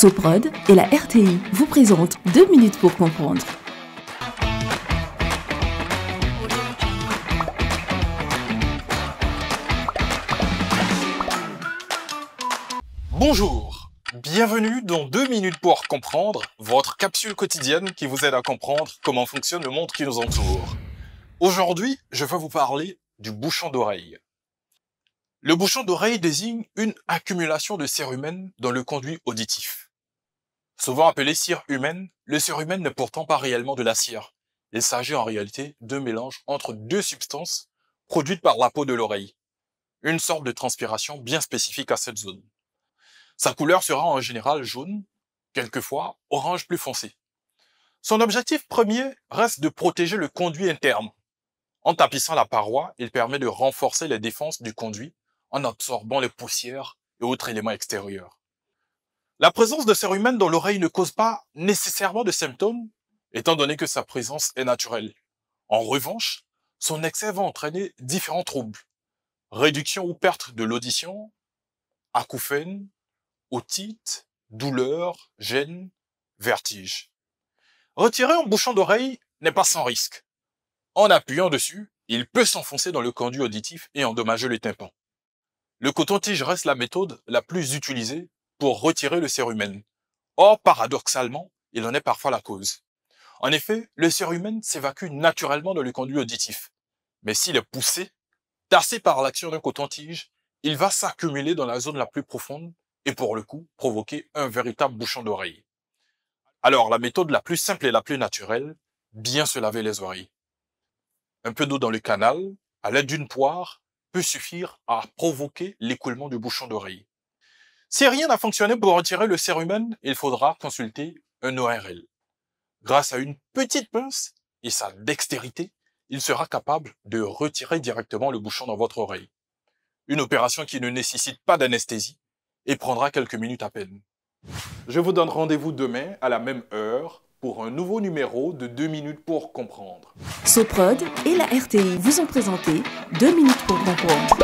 Soprod et la RTI vous présentent 2 minutes pour comprendre. Bonjour, bienvenue dans 2 minutes pour comprendre, votre capsule quotidienne qui vous aide à comprendre comment fonctionne le monde qui nous entoure. Aujourd'hui, je vais vous parler du bouchon d'oreille. Le bouchon d'oreille désigne une accumulation de cérumen dans le conduit auditif. Souvent appelé cire humaine, le cire humaine n'est pourtant pas réellement de la cire. Il s'agit en réalité de mélange entre deux substances produites par la peau de l'oreille. Une sorte de transpiration bien spécifique à cette zone. Sa couleur sera en général jaune, quelquefois orange plus foncé. Son objectif premier reste de protéger le conduit interne. En tapissant la paroi, il permet de renforcer les défenses du conduit en absorbant les poussières et autres éléments extérieurs. La présence de humaine dans l'oreille ne cause pas nécessairement de symptômes, étant donné que sa présence est naturelle. En revanche, son excès va entraîner différents troubles. Réduction ou perte de l'audition, acouphènes, otite, douleur, gêne, vertige. Retirer un bouchon d'oreille n'est pas sans risque. En appuyant dessus, il peut s'enfoncer dans le conduit auditif et endommager le tympan. Le coton-tige reste la méthode la plus utilisée pour retirer le humain. Or, paradoxalement, il en est parfois la cause. En effet, le humain s'évacue naturellement dans le conduit auditif. Mais s'il est poussé, tassé par l'action d'un coton-tige, il va s'accumuler dans la zone la plus profonde et pour le coup provoquer un véritable bouchon d'oreille. Alors la méthode la plus simple et la plus naturelle, bien se laver les oreilles. Un peu d'eau dans le canal, à l'aide d'une poire, peut suffire à provoquer l'écoulement du bouchon d'oreille. Si rien n'a fonctionné pour retirer le humain, il faudra consulter un ORL. Grâce à une petite pince et sa dextérité, il sera capable de retirer directement le bouchon dans votre oreille. Une opération qui ne nécessite pas d'anesthésie et prendra quelques minutes à peine. Je vous donne rendez-vous demain à la même heure pour un nouveau numéro de 2 minutes pour comprendre. Soprod et la RTI vous ont présenté 2 minutes pour comprendre.